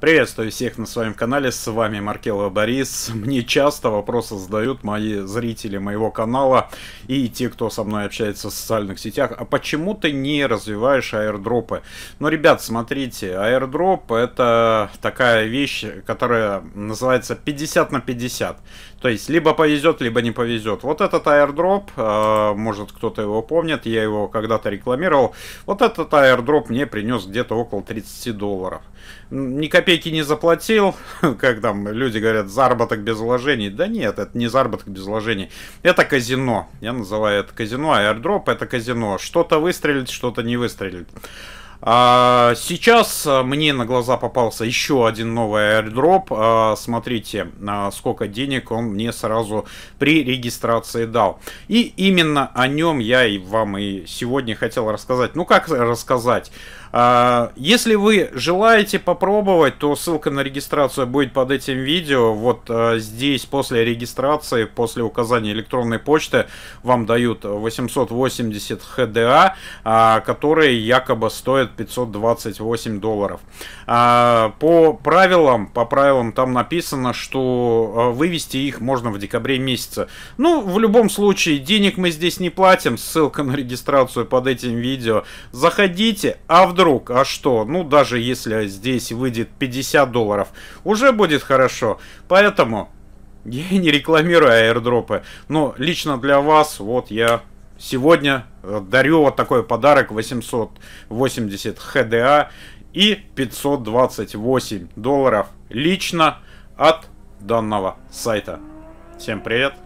Приветствую всех на своем канале, с вами Маркелова Борис. Мне часто вопросы задают мои зрители моего канала и те, кто со мной общается в социальных сетях. А почему ты не развиваешь аирдропы? Ну, ребят, смотрите, аирдроп это такая вещь, которая называется 50 на 50. То есть, либо повезет, либо не повезет. Вот этот аирдроп, э, может кто-то его помнит, я его когда-то рекламировал. Вот этот аирдроп мне принес где-то около 30 долларов. Никак копейки не заплатил, как там люди говорят, заработок без вложений. Да нет, это не заработок без вложений. Это казино. Я называю это казино, а это казино. Что-то выстрелит, что-то не выстрелит. А, сейчас а, мне на глаза попался еще один новый airdrop. А, смотрите, а, сколько денег он мне сразу при регистрации дал. И именно о нем я и вам и сегодня хотел рассказать. Ну как рассказать? А, если вы желаете попробовать, то ссылка на регистрацию будет под этим видео. Вот а, здесь после регистрации, после указания электронной почты вам дают 880 HDA, которые якобы стоят 528 долларов. А, по правилам, по правилам там написано, что а, вывести их можно в декабре месяце. Ну, в любом случае, денег мы здесь не платим, ссылка на регистрацию под этим видео. Заходите, а вдруг, а что? Ну, даже если здесь выйдет 50 долларов, уже будет хорошо. Поэтому я не рекламирую аирдропы, но лично для вас вот я сегодня Дарю вот такой подарок 880 ХДА и 528 долларов лично от данного сайта. Всем привет!